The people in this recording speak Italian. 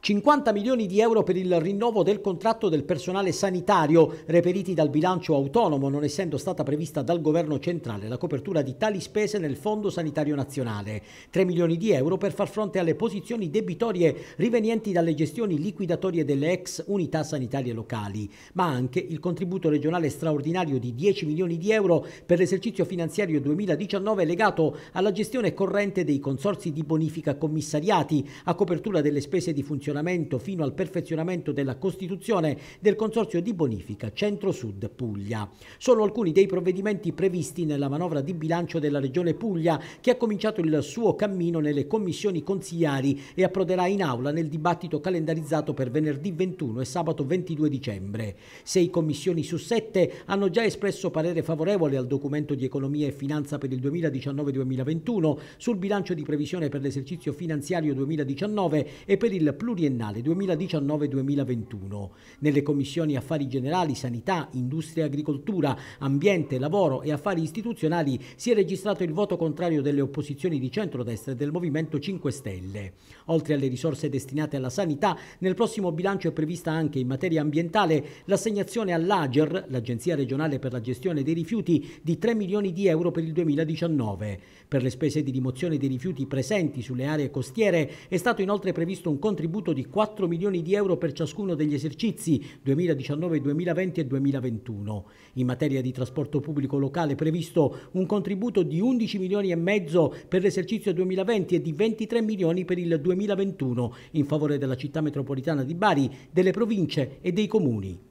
50 milioni di euro per il rinnovo del contratto del personale sanitario, reperiti dal bilancio autonomo, non essendo stata prevista dal governo centrale la copertura di tali spese nel Fondo Sanitario Nazionale. 3 milioni di euro per far fronte alle posizioni debitorie rivenienti dalle gestioni liquidatorie delle ex unità sanitarie locali, ma anche il contributo regionale straordinario di 10 milioni di euro per l'esercizio finanziario 2019 legato alla gestione corrente dei consorsi di bonifica commissariati a copertura delle spese di funzionamento funzionamento fino al perfezionamento della Costituzione del Consorzio di Bonifica Centro-Sud Puglia. Sono alcuni dei provvedimenti previsti nella manovra di bilancio della Regione Puglia che ha cominciato il suo cammino nelle commissioni consigliari e approderà in aula nel dibattito calendarizzato per venerdì 21 e sabato 22 dicembre. Sei commissioni su sette hanno già espresso parere favorevole al documento di economia e finanza per il 2019-2021 sul bilancio di previsione per l'esercizio finanziario 2019 e per il pluriennale pluriennale 2019-2021 nelle commissioni Affari Generali, Sanità, Industria e Agricoltura, Ambiente, Lavoro e Affari Istituzionali si è registrato il voto contrario delle opposizioni di centrodestra e del Movimento 5 Stelle. Oltre alle risorse destinate alla sanità, nel prossimo bilancio è prevista anche in materia ambientale l'assegnazione all'Ager, l'Agenzia regionale per la gestione dei rifiuti, di 3 milioni di euro per il 2019. Per le spese di rimozione dei rifiuti presenti sulle aree costiere è stato inoltre previsto un contributo conto di 4 milioni di euro per ciascuno degli esercizi 2019, 2020 e 2021. In materia di trasporto pubblico locale è previsto un contributo di 11 milioni e mezzo per l'esercizio 2020 e di 23 milioni per il 2021 in favore della città metropolitana di Bari, delle province e dei comuni.